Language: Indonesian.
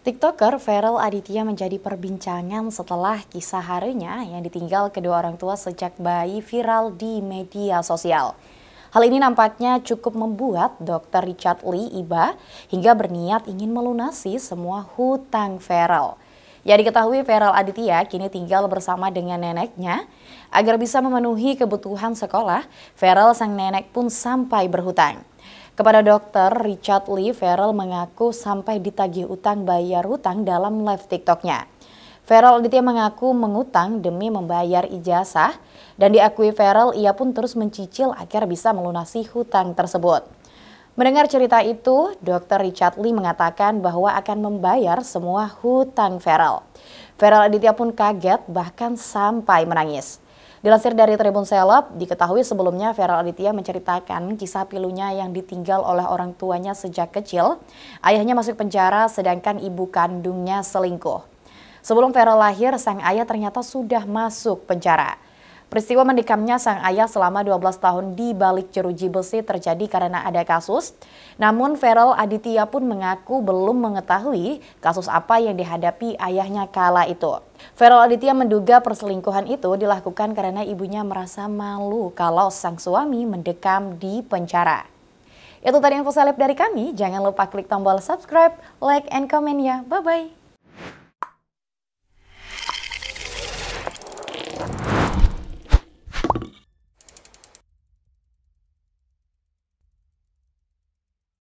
TikToker Feral Aditya menjadi perbincangan setelah kisah harinya yang ditinggal kedua orang tua sejak bayi viral di media sosial. Hal ini nampaknya cukup membuat Dr. Richard Lee iba hingga berniat ingin melunasi semua hutang Feral. Ya diketahui Feral Aditya kini tinggal bersama dengan neneknya. Agar bisa memenuhi kebutuhan sekolah, Feral sang nenek pun sampai berhutang. Kepada dokter Richard Lee, Ferrell mengaku sampai ditagih utang bayar hutang dalam live TikToknya. Ferrell Aditya mengaku mengutang demi membayar ijazah dan diakui Ferrell ia pun terus mencicil agar bisa melunasi hutang tersebut. Mendengar cerita itu, Dr. Richard Lee mengatakan bahwa akan membayar semua hutang Ferrell. Ferrell Aditya pun kaget bahkan sampai menangis. Dilansir dari Tribun Seleb, diketahui sebelumnya Vera Aditya menceritakan kisah pilunya yang ditinggal oleh orang tuanya sejak kecil. Ayahnya masuk penjara sedangkan ibu kandungnya selingkuh. Sebelum Vera lahir, sang ayah ternyata sudah masuk penjara. Peristiwa mendekamnya sang ayah selama 12 tahun di balik jeruji besi terjadi karena ada kasus. Namun Feral Aditya pun mengaku belum mengetahui kasus apa yang dihadapi ayahnya kala itu. Feral Aditya menduga perselingkuhan itu dilakukan karena ibunya merasa malu kalau sang suami mendekam di penjara. Itu tadi info seleb dari kami. Jangan lupa klik tombol subscribe, like, and comment ya. Bye-bye.